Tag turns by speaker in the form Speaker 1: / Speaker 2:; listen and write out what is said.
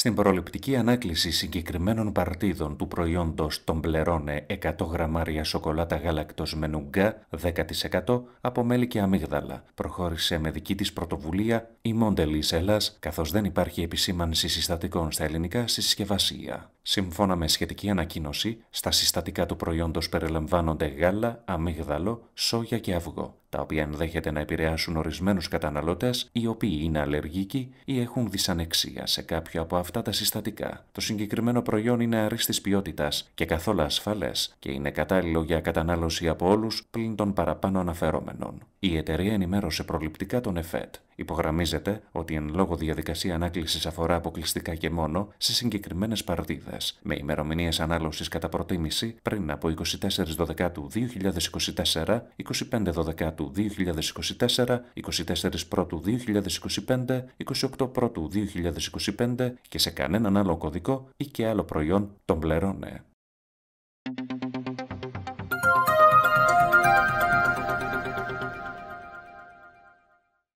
Speaker 1: στην προληπτική ανάκληση συγκεκριμένων παρτίδων του προϊόντος των πλερώνε 100 γραμμάρια σοκολάτα γάλακτος με νουγκά 10% από μέλι και αμύγδαλα. Προχώρησε με δική της πρωτοβουλία η Μόντελης Ελλάς, καθώς δεν υπάρχει επισήμανση συστατικών στα ελληνικά στη συσκευασία. Σύμφωνα με σχετική ανακοίνωση, στα συστατικά του προϊόντος περιλαμβάνονται γάλα, αμύγδαλο, σόγια και αυγό, τα οποία ενδέχεται να επηρεάσουν ορισμένους καταναλωτές οι οποίοι είναι αλλεργικοί ή έχουν δυσανεξία σε κάποιο από αυτά τα συστατικά. Το συγκεκριμένο προϊόν είναι αρίστης ποιότητας και καθόλου ασφαλές και είναι κατάλληλο για κατανάλωση από όλους πλην των παραπάνω αναφερόμενων. Η εταιρεία ενημέρωσε προληπτικά τον ΕΦΕΤ Υπογραμμίζεται ότι εν λόγω διαδικασία ανάκλησης αφορά αποκλειστικά και μόνο σε συγκεκριμένες παρτίδε, με ημερομηνίες ανάλωσης κατά προτίμηση πριν από 24 25.12.2024, 2024, 25 2024, 24 Πρώτου 2025, 28 Πρώτου 2025 και σε κανέναν άλλο κωδικό ή και άλλο προϊόν τον πλερώνε.